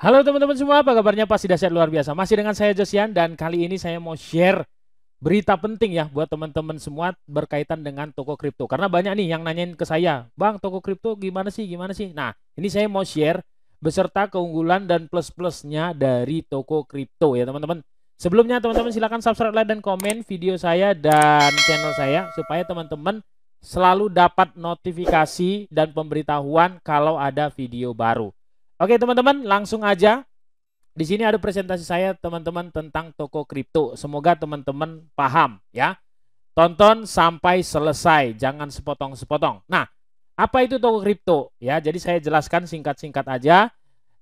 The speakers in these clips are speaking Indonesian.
Halo teman-teman semua, apa kabarnya? Pasti dahsyat luar biasa. Masih dengan saya Josian dan kali ini saya mau share berita penting ya buat teman-teman semua berkaitan dengan toko kripto. Karena banyak nih yang nanyain ke saya, "Bang, toko kripto gimana sih? Gimana sih?" Nah, ini saya mau share beserta keunggulan dan plus-plusnya dari toko kripto ya, teman-teman. Sebelumnya teman-teman silahkan subscribe, like, dan komen video saya dan channel saya supaya teman-teman selalu dapat notifikasi dan pemberitahuan kalau ada video baru. Oke teman-teman, langsung aja. Di sini ada presentasi saya teman-teman tentang toko kripto. Semoga teman-teman paham ya. Tonton sampai selesai, jangan sepotong-sepotong. Nah, apa itu toko kripto? Ya, jadi saya jelaskan singkat-singkat aja.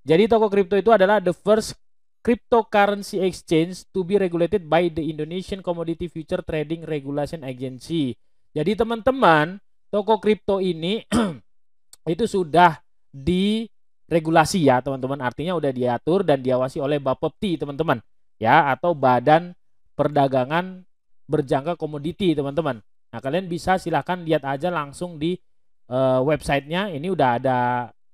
Jadi toko kripto itu adalah the first cryptocurrency exchange to be regulated by the Indonesian Commodity Future Trading Regulation Agency. Jadi teman-teman, toko kripto ini itu sudah di regulasi ya teman-teman artinya udah diatur dan diawasi oleh Bapepti teman-teman ya atau Badan Perdagangan Berjangka Komoditi teman-teman nah kalian bisa silahkan lihat aja langsung di uh, websitenya ini udah ada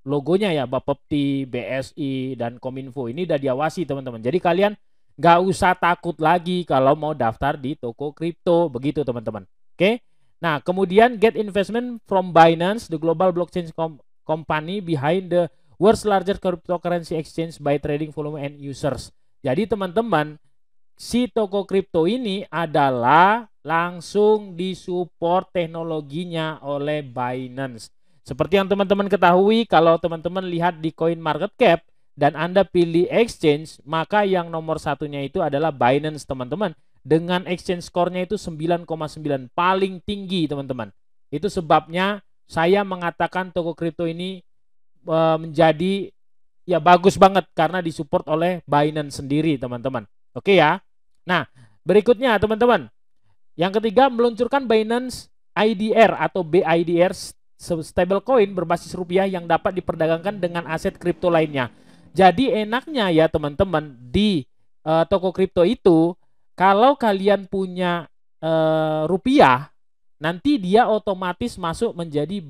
logonya ya Bapepti, BSI dan Kominfo ini udah diawasi teman-teman jadi kalian nggak usah takut lagi kalau mau daftar di toko kripto begitu teman-teman oke nah kemudian get investment from Binance the global blockchain company behind the world's larger cryptocurrency exchange by trading volume and users. Jadi teman-teman, si toko kripto ini adalah langsung disupport teknologinya oleh Binance. Seperti yang teman-teman ketahui, kalau teman-teman lihat di Coin Market Cap dan Anda pilih exchange, maka yang nomor satunya itu adalah Binance, teman-teman. Dengan exchange score itu 9,9, paling tinggi, teman-teman. Itu sebabnya saya mengatakan toko kripto ini Eh, menjadi ya bagus banget karena disupport oleh Binance sendiri teman-teman. Oke ya. Nah, berikutnya teman-teman. Yang ketiga meluncurkan Binance IDR atau BIDR stablecoin berbasis rupiah yang dapat diperdagangkan dengan aset kripto lainnya. Jadi enaknya ya teman-teman di uh, toko kripto itu kalau kalian punya uh, rupiah nanti dia otomatis masuk menjadi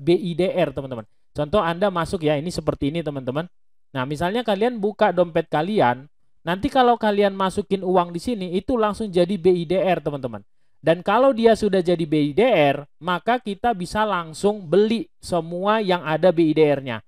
BIDR teman-teman. Contoh Anda masuk ya, ini seperti ini teman-teman. Nah, misalnya kalian buka dompet kalian, nanti kalau kalian masukin uang di sini, itu langsung jadi BIDR teman-teman. Dan kalau dia sudah jadi BIDR, maka kita bisa langsung beli semua yang ada BIDR-nya.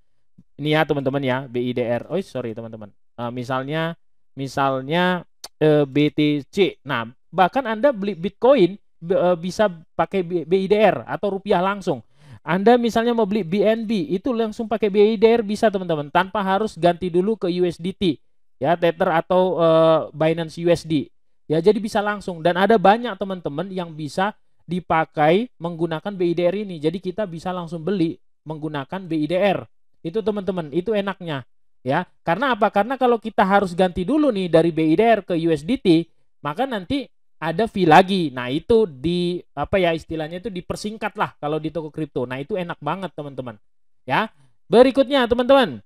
Ini ya teman-teman ya, BIDR. Oh, sorry teman-teman. Uh, misalnya, misalnya uh, eh, BTC. Nah, bahkan Anda beli Bitcoin, eh, bisa pakai BIDR atau rupiah langsung. Anda misalnya mau beli BNB, itu langsung pakai BIDR bisa teman-teman, tanpa harus ganti dulu ke USDT, ya Tether atau uh, Binance USD. Ya, jadi bisa langsung dan ada banyak teman-teman yang bisa dipakai menggunakan BIDR ini. Jadi kita bisa langsung beli menggunakan BIDR. Itu teman-teman, itu enaknya ya. Karena apa? Karena kalau kita harus ganti dulu nih dari BIDR ke USDT, maka nanti ada fee lagi. Nah, itu di apa ya istilahnya itu dipersingkat lah kalau di toko kripto. Nah, itu enak banget, teman-teman. Ya. Berikutnya, teman-teman,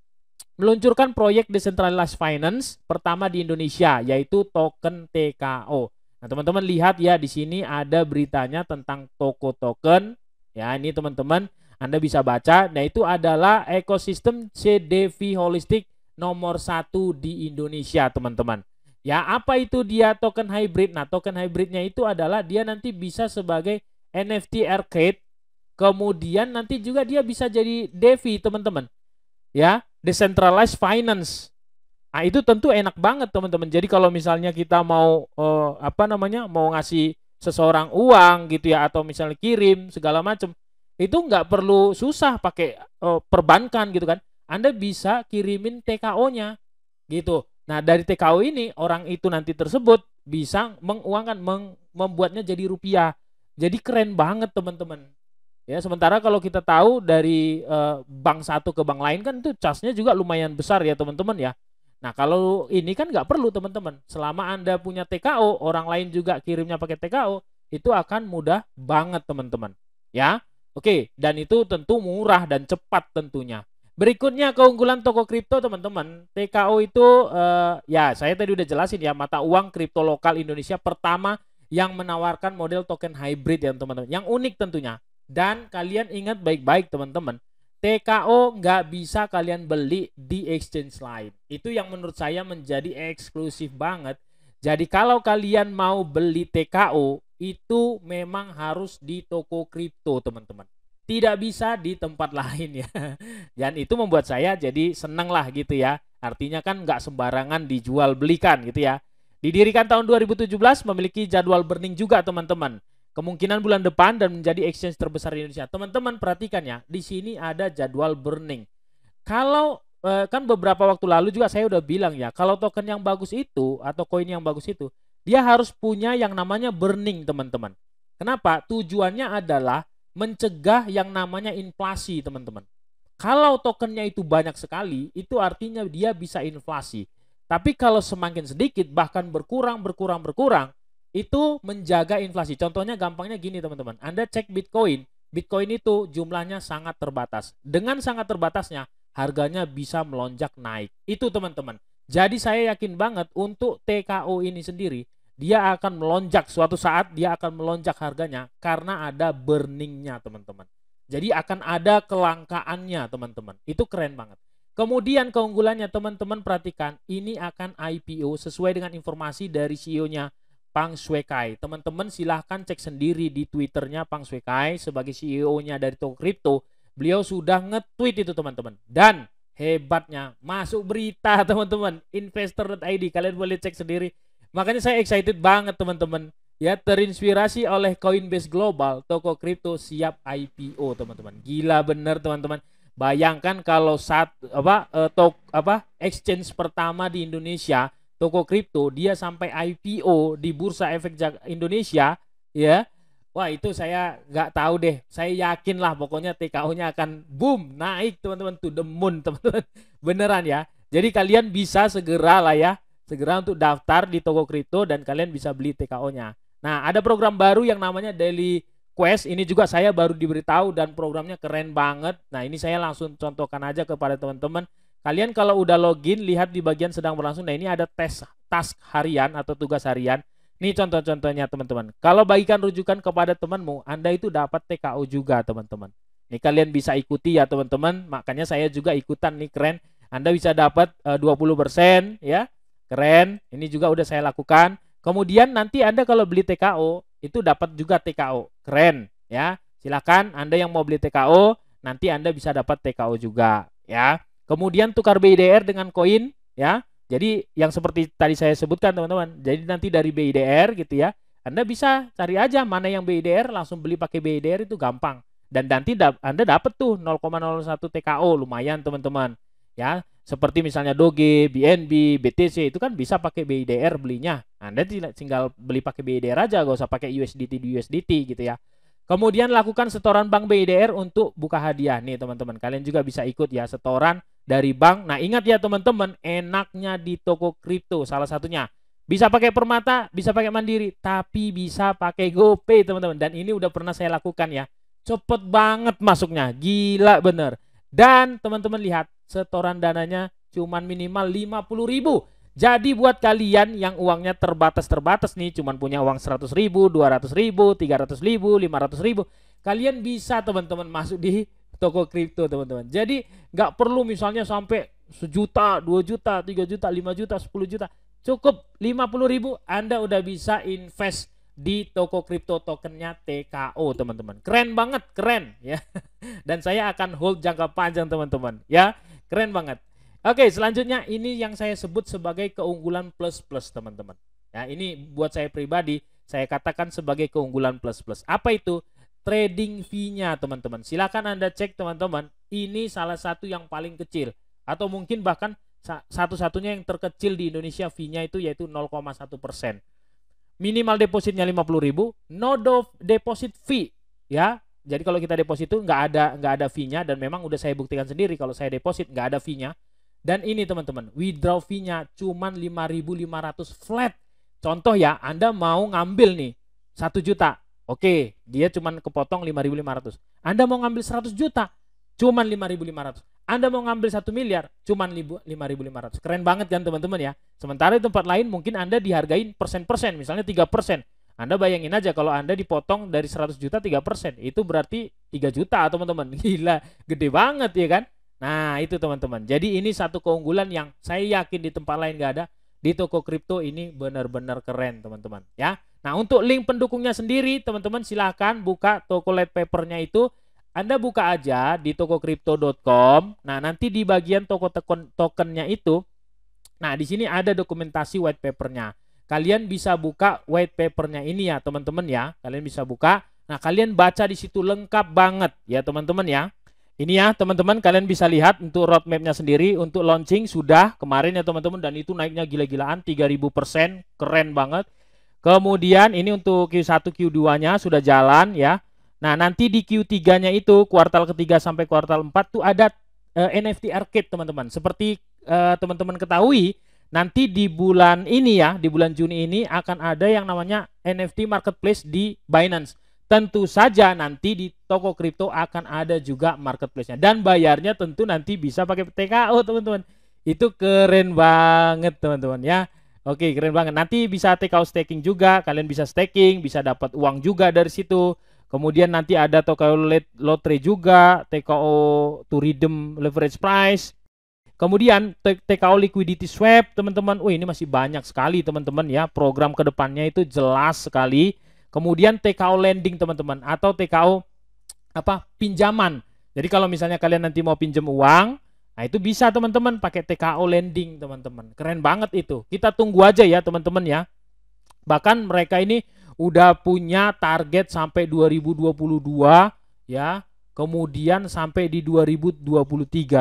meluncurkan proyek decentralized finance pertama di Indonesia yaitu token TKO. Nah, teman-teman lihat ya di sini ada beritanya tentang toko token. Ya, ini teman-teman Anda bisa baca. Nah, itu adalah ekosistem CDV holistik nomor satu di Indonesia, teman-teman. Ya, apa itu dia token hybrid? Nah, token hybridnya itu adalah dia nanti bisa sebagai NFT arcade, kemudian nanti juga dia bisa jadi DeFi, teman-teman. Ya, decentralized finance. Nah, itu tentu enak banget, teman-teman. Jadi kalau misalnya kita mau eh, apa namanya? mau ngasih seseorang uang gitu ya atau misalnya kirim segala macam, itu nggak perlu susah pakai eh, perbankan gitu kan. Anda bisa kirimin TKO-nya gitu. Nah, dari TKO ini orang itu nanti tersebut bisa menguangkan meng, membuatnya jadi rupiah. Jadi keren banget, teman-teman. Ya, sementara kalau kita tahu dari eh, bank satu ke bank lain kan itu casnya juga lumayan besar ya, teman-teman ya. Nah, kalau ini kan nggak perlu, teman-teman. Selama Anda punya TKO, orang lain juga kirimnya pakai TKO, itu akan mudah banget, teman-teman. Ya. Oke, dan itu tentu murah dan cepat tentunya. Berikutnya keunggulan toko kripto teman-teman. TKO itu eh, ya saya tadi udah jelasin ya mata uang kripto lokal Indonesia pertama yang menawarkan model token hybrid ya teman-teman. Yang unik tentunya. Dan kalian ingat baik-baik teman-teman. TKO nggak bisa kalian beli di exchange lain. Itu yang menurut saya menjadi eksklusif banget. Jadi kalau kalian mau beli TKO itu memang harus di toko kripto teman-teman tidak bisa di tempat lain ya. Dan itu membuat saya jadi senang lah gitu ya. Artinya kan nggak sembarangan dijual belikan gitu ya. Didirikan tahun 2017 memiliki jadwal burning juga teman-teman. Kemungkinan bulan depan dan menjadi exchange terbesar di Indonesia. Teman-teman perhatikan ya, di sini ada jadwal burning. Kalau eh, kan beberapa waktu lalu juga saya udah bilang ya, kalau token yang bagus itu atau koin yang bagus itu, dia harus punya yang namanya burning teman-teman. Kenapa? Tujuannya adalah mencegah yang namanya inflasi, teman-teman. Kalau tokennya itu banyak sekali, itu artinya dia bisa inflasi. Tapi kalau semakin sedikit, bahkan berkurang, berkurang, berkurang, itu menjaga inflasi. Contohnya gampangnya gini teman-teman, Anda cek Bitcoin, Bitcoin itu jumlahnya sangat terbatas. Dengan sangat terbatasnya, harganya bisa melonjak naik. Itu teman-teman. Jadi saya yakin banget untuk TKO ini sendiri, dia akan melonjak suatu saat dia akan melonjak harganya karena ada burningnya teman-teman jadi akan ada kelangkaannya teman-teman itu keren banget kemudian keunggulannya teman-teman perhatikan ini akan IPO sesuai dengan informasi dari CEO-nya Pang Suekai teman-teman silahkan cek sendiri di Twitternya Pang Suekai sebagai CEO-nya dari Toko Kripto beliau sudah nge-tweet itu teman-teman dan hebatnya masuk berita teman-teman investor.id kalian boleh cek sendiri Makanya saya excited banget teman-teman. Ya, terinspirasi oleh Coinbase Global, toko kripto siap IPO, teman-teman. Gila bener, teman-teman. Bayangkan kalau saat apa eh, tok apa exchange pertama di Indonesia, toko kripto dia sampai IPO di Bursa Efek Indonesia, ya. Wah, itu saya nggak tahu deh. Saya yakin lah pokoknya TKO-nya akan boom, naik teman-teman to the moon, teman-teman. Beneran ya. Jadi kalian bisa segera lah ya segera untuk daftar di toko kripto dan kalian bisa beli TKO-nya. Nah, ada program baru yang namanya Daily Quest. Ini juga saya baru diberitahu dan programnya keren banget. Nah, ini saya langsung contohkan aja kepada teman-teman. Kalian kalau udah login, lihat di bagian sedang berlangsung. Nah, ini ada tes task harian atau tugas harian. Ini contoh-contohnya teman-teman. Kalau bagikan rujukan kepada temanmu, Anda itu dapat TKO juga teman-teman. Nih kalian bisa ikuti ya teman-teman. Makanya saya juga ikutan nih keren. Anda bisa dapat eh, uh, 20% ya Keren, ini juga udah saya lakukan. Kemudian nanti Anda kalau beli TKO, itu dapat juga TKO. Keren, ya. Silakan Anda yang mau beli TKO, nanti Anda bisa dapat TKO juga, ya. Kemudian tukar BIDR dengan koin, ya. Jadi yang seperti tadi saya sebutkan teman-teman. Jadi nanti dari BIDR gitu ya, Anda bisa cari aja mana yang BIDR langsung beli pakai BIDR itu gampang. Dan nanti Anda dapat tuh 0,01 TKO lumayan teman-teman. Ya, seperti misalnya Doge, BNB, BTC itu kan bisa pakai BIDR belinya. Anda nah, tinggal beli pakai BIDR aja, gak usah pakai USDT di USDT gitu ya. Kemudian lakukan setoran bank BIDR untuk buka hadiah nih teman-teman. Kalian juga bisa ikut ya setoran dari bank. Nah ingat ya teman-teman, enaknya di toko kripto salah satunya. Bisa pakai Permata, bisa pakai Mandiri, tapi bisa pakai GoPay teman-teman. Dan ini udah pernah saya lakukan ya. Cepet banget masuknya, gila bener. Dan teman-teman lihat setoran dananya cuman minimal 50 ribu. Jadi buat kalian yang uangnya terbatas-terbatas nih, cuman punya uang 100 ribu, 200 ribu, 300 ribu, 500 ribu, kalian bisa teman-teman masuk di toko kripto teman-teman. Jadi nggak perlu misalnya sampai sejuta, dua juta, tiga juta, lima juta, sepuluh juta. Cukup lima puluh ribu Anda udah bisa invest di toko kripto tokennya TKO teman-teman. Keren banget, keren ya. Dan saya akan hold jangka panjang teman-teman ya. Keren banget. Oke, selanjutnya ini yang saya sebut sebagai keunggulan plus plus teman-teman. Nah, ini buat saya pribadi saya katakan sebagai keunggulan plus plus. Apa itu? Trading fee-nya teman-teman. Silakan Anda cek teman-teman. Ini salah satu yang paling kecil atau mungkin bahkan satu-satunya yang terkecil di Indonesia fee-nya itu yaitu 0,1 persen. Minimal depositnya 50.000, no deposit fee ya jadi kalau kita deposit itu nggak ada nggak ada fee-nya dan memang udah saya buktikan sendiri kalau saya deposit nggak ada fee-nya. Dan ini teman-teman, withdraw fee-nya lima 5.500 flat. Contoh ya, Anda mau ngambil nih 1 juta. Oke, dia cuma kepotong 5.500. Anda mau ngambil 100 juta, lima 5.500. Anda mau ngambil 1 miliar, lima 5.500. Keren banget kan teman-teman ya. Sementara di tempat lain mungkin Anda dihargain persen-persen, misalnya 3%. Anda bayangin aja kalau Anda dipotong dari 100 juta 3%, itu berarti 3 juta teman-teman. Gila, gede banget ya kan? Nah, itu teman-teman. Jadi ini satu keunggulan yang saya yakin di tempat lain nggak ada. Di toko kripto ini benar-benar keren, teman-teman, ya. Nah, untuk link pendukungnya sendiri, teman-teman silahkan buka toko light papernya itu. Anda buka aja di kripto.com Nah, nanti di bagian toko token tokennya itu, nah di sini ada dokumentasi white papernya. Kalian bisa buka white papernya ini ya teman-teman ya. Kalian bisa buka. Nah kalian baca di situ lengkap banget ya teman-teman ya. Ini ya teman-teman kalian bisa lihat untuk roadmapnya sendiri untuk launching sudah kemarin ya teman-teman dan itu naiknya gila-gilaan 3000% keren banget. Kemudian ini untuk Q1 Q2-nya sudah jalan ya. Nah, nanti di Q3-nya itu kuartal ketiga sampai kuartal empat tuh ada uh, eh, NFT arcade teman-teman. Seperti eh, teman-teman ketahui Nanti di bulan ini ya, di bulan Juni ini akan ada yang namanya NFT marketplace di Binance. Tentu saja nanti di toko kripto akan ada juga marketplace-nya dan bayarnya tentu nanti bisa pakai TKO, teman-teman. Itu keren banget, teman-teman ya. Oke, keren banget. Nanti bisa TKO staking juga, kalian bisa staking, bisa dapat uang juga dari situ. Kemudian nanti ada TKO lotre juga, TKO to redeem leverage price Kemudian TKO liquidity swap, teman-teman. Wih, ini masih banyak sekali, teman-teman ya. Program kedepannya itu jelas sekali. Kemudian TKO lending, teman-teman, atau TKO apa? pinjaman. Jadi kalau misalnya kalian nanti mau pinjam uang, nah itu bisa teman-teman pakai TKO lending, teman-teman. Keren banget itu. Kita tunggu aja ya, teman-teman ya. Bahkan mereka ini udah punya target sampai 2022 ya Kemudian sampai di 2023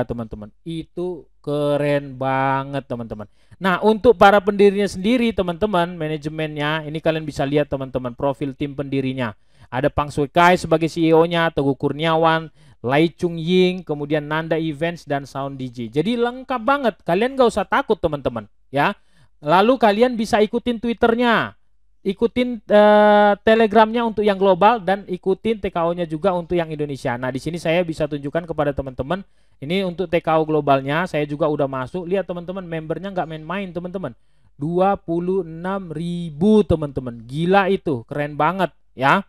teman-teman. Itu keren banget teman-teman. Nah untuk para pendirinya sendiri teman-teman manajemennya. Ini kalian bisa lihat teman-teman profil tim pendirinya. Ada Pang Kai sebagai CEO-nya, Teguh Kurniawan, Lai Chung Ying, kemudian Nanda Events dan Sound DJ. Jadi lengkap banget. Kalian gak usah takut teman-teman ya. Lalu kalian bisa ikutin Twitternya ikutin uh, telegramnya untuk yang global dan ikutin TKO-nya juga untuk yang Indonesia. Nah di sini saya bisa tunjukkan kepada teman-teman ini untuk TKO globalnya saya juga udah masuk. Lihat teman-teman membernya nggak main-main teman-teman. 26 ribu teman-teman. Gila itu, keren banget ya.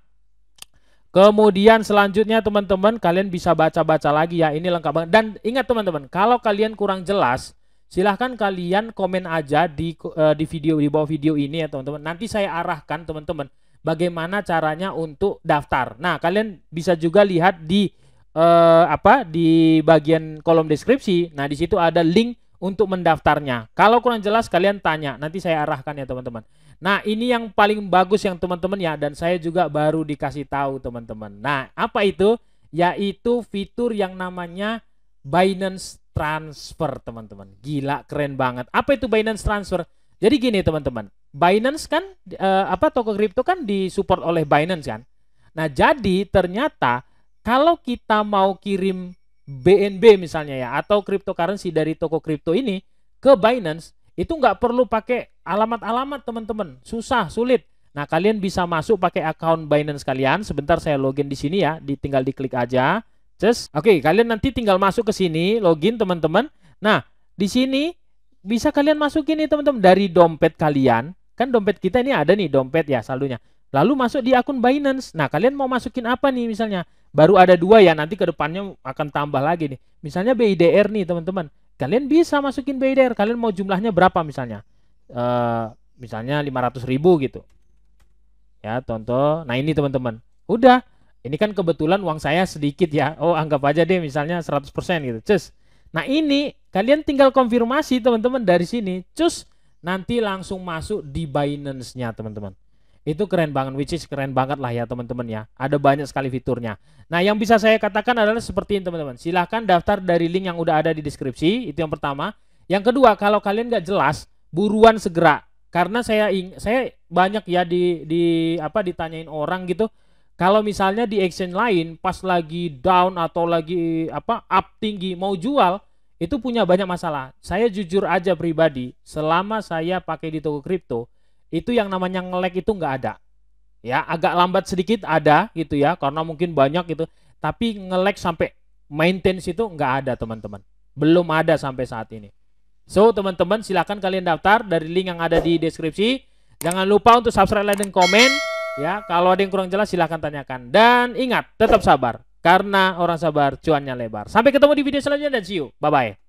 Kemudian selanjutnya teman-teman kalian bisa baca-baca lagi ya. Ini lengkap banget. Dan ingat teman-teman, kalau kalian kurang jelas silahkan kalian komen aja di uh, di video di bawah video ini ya teman-teman. Nanti saya arahkan teman-teman bagaimana caranya untuk daftar. Nah kalian bisa juga lihat di uh, apa di bagian kolom deskripsi. Nah di situ ada link untuk mendaftarnya. Kalau kurang jelas kalian tanya, nanti saya arahkan ya teman-teman. Nah ini yang paling bagus yang teman-teman ya dan saya juga baru dikasih tahu teman-teman. Nah apa itu? Yaitu fitur yang namanya Binance transfer teman-teman. Gila keren banget. Apa itu Binance transfer? Jadi gini teman-teman, Binance kan eh, apa toko kripto kan disupport oleh Binance kan. Nah jadi ternyata kalau kita mau kirim BNB misalnya ya atau cryptocurrency dari toko kripto ini ke Binance itu nggak perlu pakai alamat-alamat teman-teman, susah sulit. Nah kalian bisa masuk pakai account Binance kalian. Sebentar saya login di sini ya, tinggal diklik aja. Just, oke, okay, kalian nanti tinggal masuk ke sini, login teman-teman. Nah, di sini bisa kalian masukin nih teman-teman dari dompet kalian. Kan dompet kita ini ada nih dompet ya saldonya. Lalu masuk di akun Binance. Nah, kalian mau masukin apa nih misalnya? Baru ada dua ya, nanti ke depannya akan tambah lagi nih. Misalnya BIDR nih teman-teman. Kalian bisa masukin BIDR. Kalian mau jumlahnya berapa misalnya? Uh, misalnya 500 ribu gitu. Ya, tonton. Nah, ini teman-teman. Udah, ini kan kebetulan uang saya sedikit ya. Oh, anggap aja deh misalnya 100% gitu. Cus. Nah, ini kalian tinggal konfirmasi teman-teman dari sini. Cus nanti langsung masuk di Binance-nya teman-teman. Itu keren banget, which is keren banget lah ya teman-teman ya. Ada banyak sekali fiturnya. Nah yang bisa saya katakan adalah seperti ini teman-teman. Silahkan daftar dari link yang udah ada di deskripsi, itu yang pertama. Yang kedua, kalau kalian nggak jelas, buruan segera. Karena saya saya banyak ya di di apa ditanyain orang gitu, kalau misalnya di action lain pas lagi down atau lagi apa up tinggi mau jual itu punya banyak masalah. Saya jujur aja pribadi, selama saya pakai di toko kripto itu yang namanya ngelek itu nggak ada. Ya, agak lambat sedikit ada gitu ya karena mungkin banyak gitu. Tapi ngelek sampai maintenance itu nggak ada teman-teman. Belum ada sampai saat ini. So, teman-teman silahkan kalian daftar dari link yang ada di deskripsi. Jangan lupa untuk subscribe, like, dan komen. Ya, kalau ada yang kurang jelas silahkan tanyakan. Dan ingat, tetap sabar. Karena orang sabar cuannya lebar. Sampai ketemu di video selanjutnya dan see you. Bye-bye.